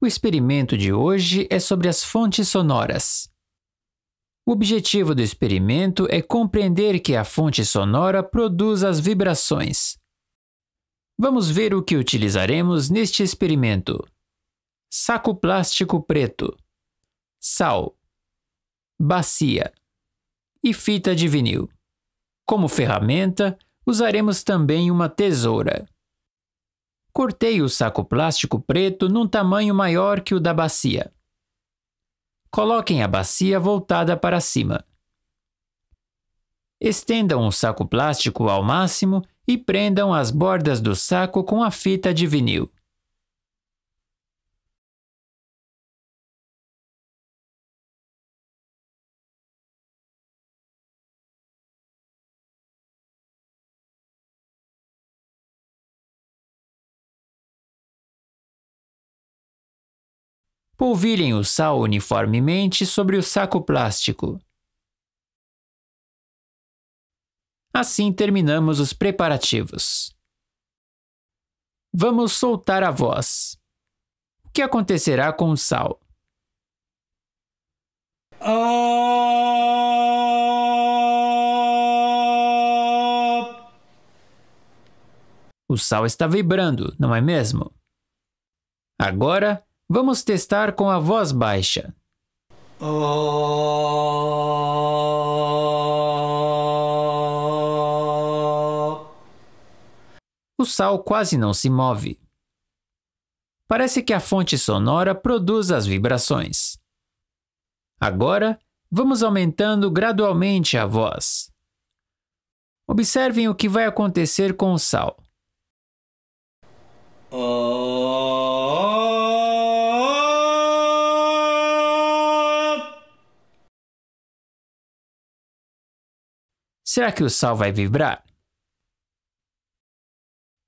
O experimento de hoje é sobre as fontes sonoras. O objetivo do experimento é compreender que a fonte sonora produz as vibrações. Vamos ver o que utilizaremos neste experimento: saco plástico preto, sal, bacia e fita de vinil. Como ferramenta, usaremos também uma tesoura. Cortei o saco plástico preto num tamanho maior que o da bacia. Coloquem a bacia voltada para cima. Estendam o saco plástico ao máximo e prendam as bordas do saco com a fita de vinil. polvilhem o sal uniformemente sobre o saco plástico. Assim terminamos os preparativos. Vamos soltar a voz. O que acontecerá com o sal? O sal está vibrando, não é mesmo? Agora Vamos testar com a voz baixa. O sal quase não se move. Parece que a fonte sonora produz as vibrações. Agora, vamos aumentando gradualmente a voz. Observem o que vai acontecer com o sal. Oh. Será que o sal vai vibrar?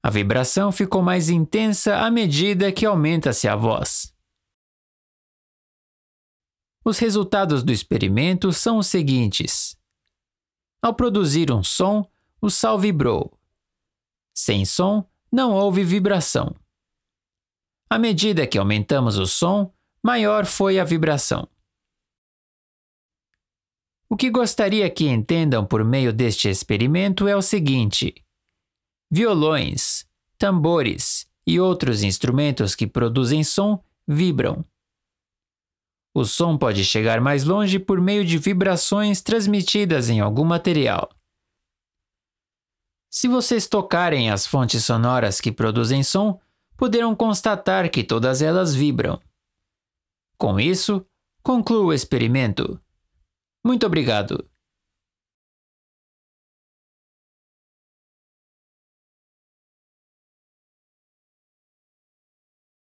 A vibração ficou mais intensa à medida que aumenta-se a voz. Os resultados do experimento são os seguintes. Ao produzir um som, o sal vibrou. Sem som, não houve vibração. À medida que aumentamos o som, maior foi a vibração. O que gostaria que entendam por meio deste experimento é o seguinte: violões, tambores e outros instrumentos que produzem som vibram. O som pode chegar mais longe por meio de vibrações transmitidas em algum material. Se vocês tocarem as fontes sonoras que produzem som, poderão constatar que todas elas vibram. Com isso, concluo o experimento. Muito obrigado.